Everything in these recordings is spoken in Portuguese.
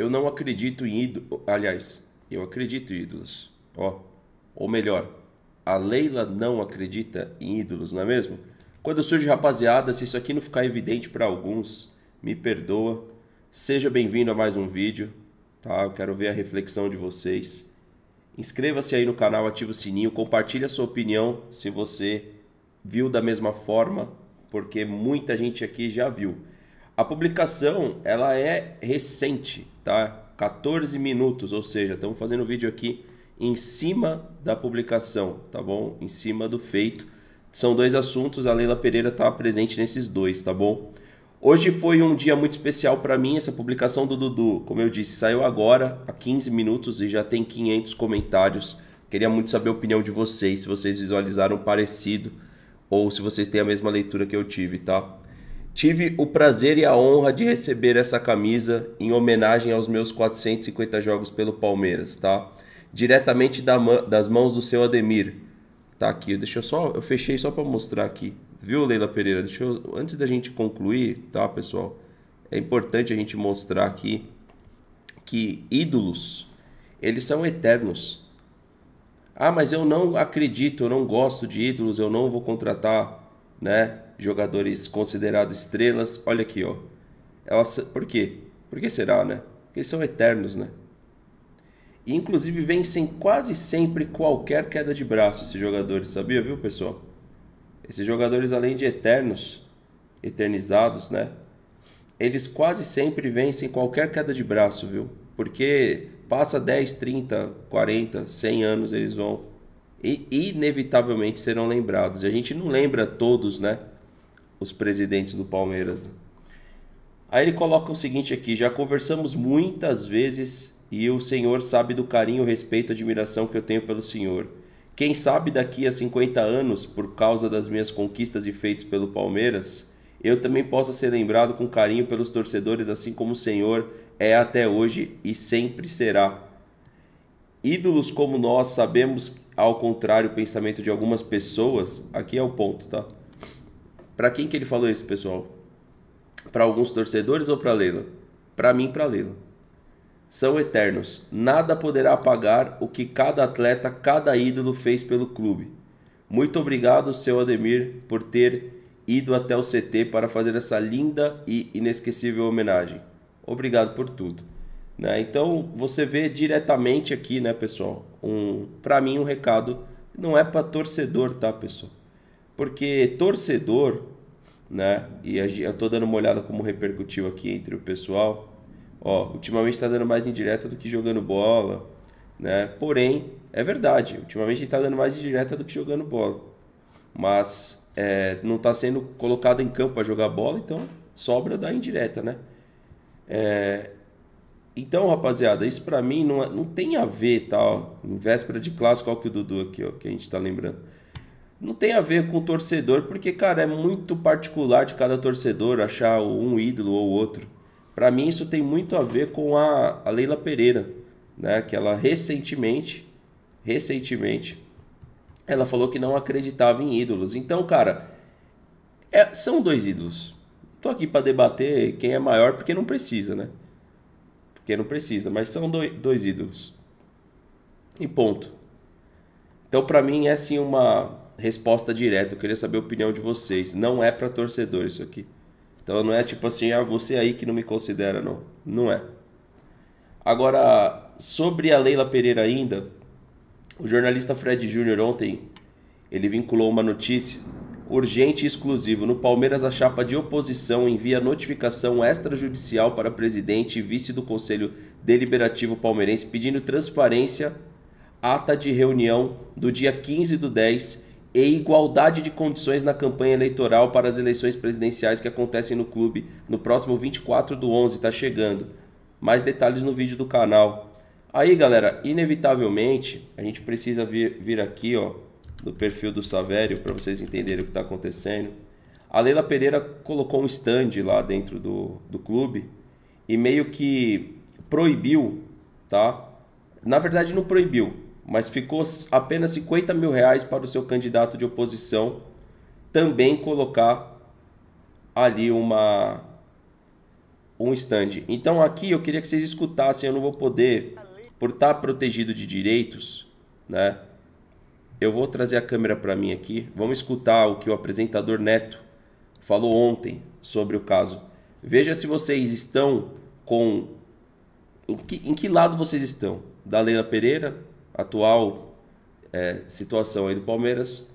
Eu não acredito em ídolos. Aliás, eu acredito em ídolos. Ó, ou melhor, a Leila não acredita em ídolos, não é mesmo? Quando surge rapaziada, se isso aqui não ficar evidente para alguns, me perdoa. Seja bem-vindo a mais um vídeo, tá? Eu quero ver a reflexão de vocês. Inscreva-se aí no canal, ative o sininho, compartilhe a sua opinião se você viu da mesma forma, porque muita gente aqui já viu. A publicação ela é recente, tá? 14 minutos, ou seja, estamos fazendo o vídeo aqui em cima da publicação, tá bom? Em cima do feito. São dois assuntos, a Leila Pereira está presente nesses dois, tá bom? Hoje foi um dia muito especial para mim, essa publicação do Dudu, como eu disse, saiu agora há 15 minutos e já tem 500 comentários. Queria muito saber a opinião de vocês, se vocês visualizaram parecido ou se vocês têm a mesma leitura que eu tive, tá? Tive o prazer e a honra de receber essa camisa em homenagem aos meus 450 jogos pelo Palmeiras, tá? Diretamente da das mãos do seu Ademir. Tá aqui, deixa eu só, eu fechei só para mostrar aqui. Viu, Leila Pereira? Deixa eu, antes da gente concluir, tá, pessoal? É importante a gente mostrar aqui que ídolos, eles são eternos. Ah, mas eu não acredito, eu não gosto de ídolos, eu não vou contratar né? Jogadores considerados estrelas. Olha aqui, ó. Elas, por quê? Por que será, né? Porque eles são eternos, né? E, inclusive vencem quase sempre qualquer queda de braço esses jogadores, sabia, viu, pessoal? Esses jogadores, além de eternos, eternizados, né? Eles quase sempre vencem qualquer queda de braço, viu? Porque passa 10, 30, 40, 100 anos eles vão inevitavelmente serão lembrados. a gente não lembra todos, né? Os presidentes do Palmeiras. Né? Aí ele coloca o seguinte aqui: já conversamos muitas vezes e o senhor sabe do carinho, respeito, admiração que eu tenho pelo senhor. Quem sabe daqui a 50 anos, por causa das minhas conquistas e feitos pelo Palmeiras, eu também possa ser lembrado com carinho pelos torcedores, assim como o senhor é até hoje e sempre será. Ídolos como nós sabemos ao contrário o pensamento de algumas pessoas, aqui é o ponto, tá? Para quem que ele falou isso, pessoal? Para alguns torcedores ou para Leila? Para mim, para Leila. São eternos. Nada poderá apagar o que cada atleta, cada ídolo fez pelo clube. Muito obrigado, seu Ademir, por ter ido até o CT para fazer essa linda e inesquecível homenagem. Obrigado por tudo. Né? Então você vê diretamente aqui, né, pessoal? Um, para mim, um recado não é para torcedor, tá, pessoal? Porque torcedor, né? E eu tô dando uma olhada como repercutiu aqui entre o pessoal. Ó, ultimamente está dando mais indireta do que jogando bola, né? Porém, é verdade. Ultimamente está dando mais indireta do que jogando bola, mas é, não está sendo colocado em campo para jogar bola, então sobra da indireta, né? É, então, rapaziada, isso para mim não, é, não tem a ver, tá? Ó, em véspera de clássico, olha que o Dudu aqui, ó, que a gente tá lembrando. Não tem a ver com o torcedor, porque, cara, é muito particular de cada torcedor achar um ídolo ou outro. Para mim, isso tem muito a ver com a, a Leila Pereira, né? Que ela recentemente, recentemente, ela falou que não acreditava em ídolos. Então, cara, é, são dois ídolos. Tô aqui para debater quem é maior, porque não precisa, né? porque não precisa, mas são dois ídolos. E ponto. Então, para mim, é sim uma resposta direta. Eu queria saber a opinião de vocês. Não é para torcedor isso aqui. Então, não é tipo assim, ah, você aí que não me considera, não. Não é. Agora, sobre a Leila Pereira ainda, o jornalista Fred Júnior ontem, ele vinculou uma notícia urgente e exclusivo. No Palmeiras, a chapa de oposição envia notificação extrajudicial para presidente e vice do Conselho Deliberativo Palmeirense pedindo transparência, ata de reunião do dia 15 do 10 e igualdade de condições na campanha eleitoral para as eleições presidenciais que acontecem no clube no próximo 24 do 11, está chegando. Mais detalhes no vídeo do canal. Aí, galera, inevitavelmente a gente precisa vir, vir aqui, ó, no perfil do Savério para vocês entenderem o que está acontecendo. A Leila Pereira colocou um stand lá dentro do, do clube e meio que proibiu, tá? Na verdade não proibiu, mas ficou apenas 50 mil reais para o seu candidato de oposição também colocar ali uma um stand. Então aqui eu queria que vocês escutassem, eu não vou poder por estar tá protegido de direitos, né? Eu vou trazer a câmera para mim aqui. Vamos escutar o que o apresentador Neto falou ontem sobre o caso. Veja se vocês estão com. Em que, em que lado vocês estão? Da Leila Pereira, atual é, situação aí do Palmeiras,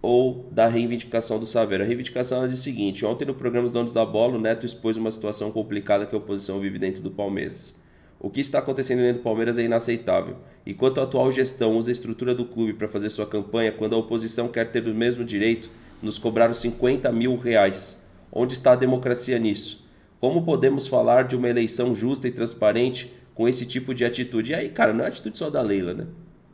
ou da reivindicação do Saveiro? A reivindicação é a seguinte: ontem no programa Os Donos da Bola, o Neto expôs uma situação complicada que a oposição vive dentro do Palmeiras. O que está acontecendo dentro do Palmeiras é inaceitável. E quanto a atual gestão usa a estrutura do clube para fazer sua campanha quando a oposição quer ter o mesmo direito, nos cobraram 50 mil reais. Onde está a democracia nisso? Como podemos falar de uma eleição justa e transparente com esse tipo de atitude? E aí, cara, não é atitude só da Leila, né?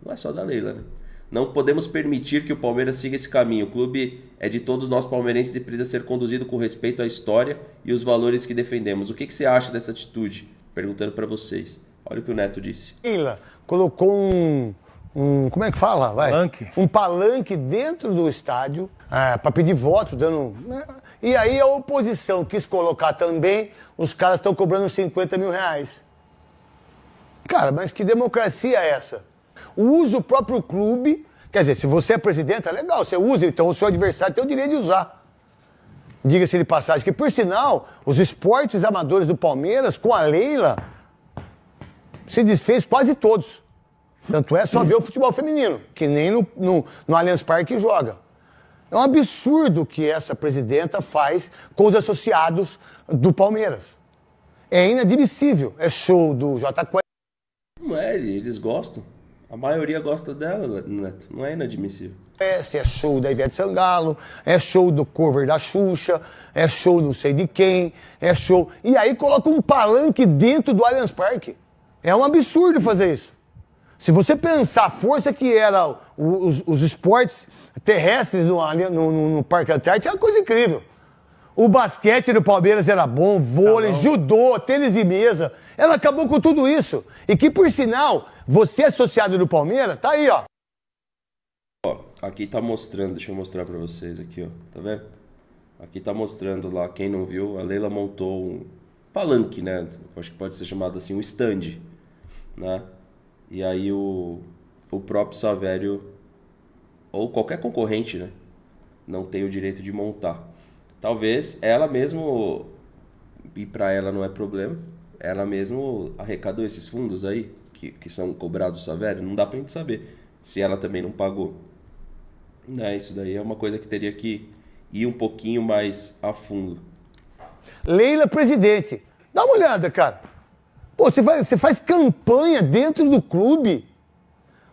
Não é só da Leila, né? Não podemos permitir que o Palmeiras siga esse caminho. O clube é de todos nós palmeirenses e precisa ser conduzido com respeito à história e os valores que defendemos. O que, que você acha dessa atitude? perguntando para vocês. Olha o que o Neto disse. Ila colocou um, um como é que fala? Vai. Palanque. Um palanque dentro do estádio ah, é, para pedir voto, dando. Né? E aí a oposição quis colocar também, os caras estão cobrando 50 mil reais. Cara, mas que democracia é essa? Usa o próprio clube. Quer dizer, se você é presidente, é legal, você usa, então o seu adversário tem o direito de usar diga-se de passagem, que por sinal, os esportes amadores do Palmeiras, com a Leila, se desfez quase todos. Tanto é só ver o futebol feminino, que nem no, no, no Allianz Parque joga. É um absurdo o que essa presidenta faz com os associados do Palmeiras. É inadmissível. É show do J4. Não é, eles gostam. A maioria gosta dela, Neto. Não é inadmissível. É, é show da Ivete Sangalo, é show do cover da Xuxa, é show não sei de quem, é show. E aí coloca um palanque dentro do Allianz Parque. É um absurdo fazer isso. Se você pensar a força que era os, os esportes terrestres no, no, no, no Parque Antártico, é uma coisa incrível. O basquete do Palmeiras era bom, vôlei, judô, tênis de mesa. Ela acabou com tudo isso. E que, por sinal, você é associado do Palmeiras, tá aí, ó. Ó, aqui tá mostrando, deixa eu mostrar para vocês aqui, ó. Tá vendo? Aqui tá mostrando lá, quem não viu, a Leila montou um palanque, né? Acho que pode ser chamado assim, um stand, né? E aí o, o próprio Savério, ou qualquer concorrente, né? Não tem o direito de montar. Talvez ela mesmo, e para ela não é problema, ela mesmo arrecadou esses fundos aí, que, que são cobrados velho não dá pra gente saber se ela também não pagou. Né? Isso daí é uma coisa que teria que ir um pouquinho mais a fundo. Leila, presidente, dá uma olhada, cara. Pô, você faz, você faz campanha dentro do clube.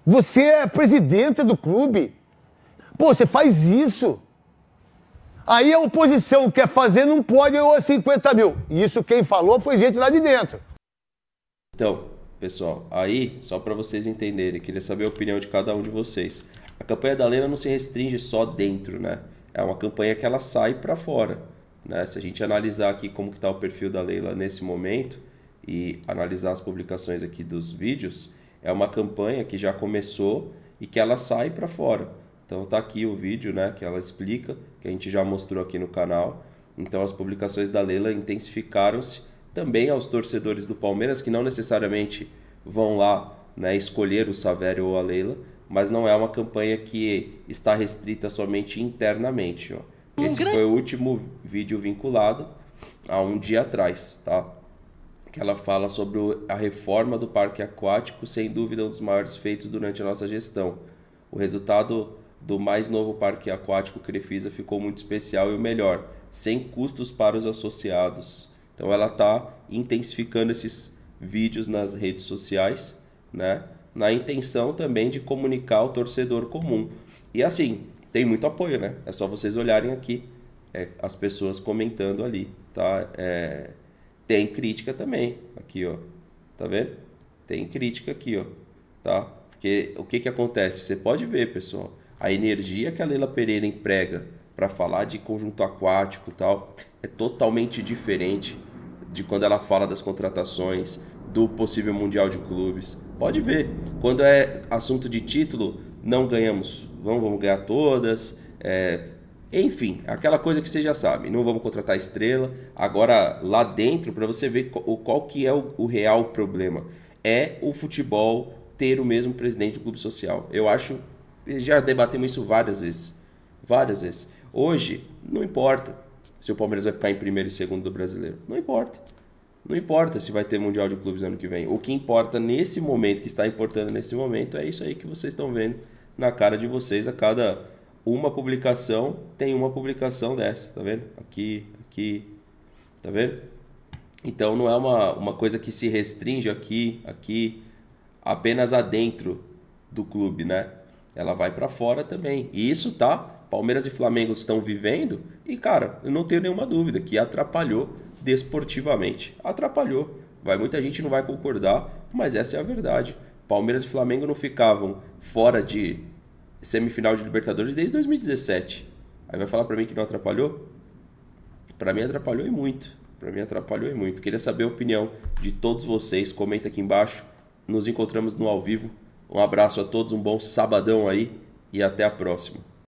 Você é presidenta do clube. Pô, você faz isso. Aí a oposição quer fazer, não pode, ou 50 mil. E isso quem falou foi gente lá de dentro. Então, pessoal, aí, só para vocês entenderem, queria saber a opinião de cada um de vocês. A campanha da Lena não se restringe só dentro, né? É uma campanha que ela sai para fora. Né? Se a gente analisar aqui como que está o perfil da Leila nesse momento e analisar as publicações aqui dos vídeos, é uma campanha que já começou e que ela sai para fora. Então tá aqui o vídeo, né, que ela explica, que a gente já mostrou aqui no canal. Então as publicações da Leila intensificaram-se também aos torcedores do Palmeiras que não necessariamente vão lá, né, escolher o Savério ou a Leila, mas não é uma campanha que está restrita somente internamente, ó. Esse foi o último vídeo vinculado a um dia atrás, tá? Que ela fala sobre a reforma do parque aquático, sem dúvida um dos maiores feitos durante a nossa gestão. O resultado do mais novo parque aquático Crefisa ficou muito especial e o melhor, sem custos para os associados. Então ela está intensificando esses vídeos nas redes sociais, né? Na intenção também de comunicar ao torcedor comum. E assim, tem muito apoio, né? É só vocês olharem aqui é, as pessoas comentando ali, tá? É, tem crítica também aqui, ó. Tá vendo? Tem crítica aqui, ó. Tá? Porque o que que acontece? Você pode ver, pessoal a energia que a Leila Pereira emprega para falar de conjunto aquático tal é totalmente diferente de quando ela fala das contratações, do possível mundial de clubes. Pode ver, quando é assunto de título, não ganhamos, vamos, vamos ganhar todas. É... enfim, aquela coisa que você já sabe, não vamos contratar estrela. Agora, lá dentro, para você ver qual, qual que é o, o real problema, é o futebol ter o mesmo presidente do clube social. Eu acho já debatemos isso várias vezes. Várias vezes. Hoje, não importa se o Palmeiras vai ficar em primeiro e segundo do brasileiro. Não importa. Não importa se vai ter Mundial de Clubes ano que vem. O que importa nesse momento, que está importando nesse momento, é isso aí que vocês estão vendo na cara de vocês. A cada uma publicação, tem uma publicação dessa, tá vendo? Aqui, aqui, tá vendo? Então não é uma, uma coisa que se restringe aqui, aqui, apenas adentro do clube, né? ela vai para fora também. E isso tá, Palmeiras e Flamengo estão vivendo e cara, eu não tenho nenhuma dúvida que atrapalhou desportivamente. Atrapalhou. Vai muita gente não vai concordar, mas essa é a verdade. Palmeiras e Flamengo não ficavam fora de semifinal de Libertadores desde 2017. Aí vai falar para mim que não atrapalhou? Para mim atrapalhou e muito. Para mim atrapalhou e muito. Queria saber a opinião de todos vocês. Comenta aqui embaixo. Nos encontramos no ao vivo um abraço a todos, um bom sabadão aí e até a próxima.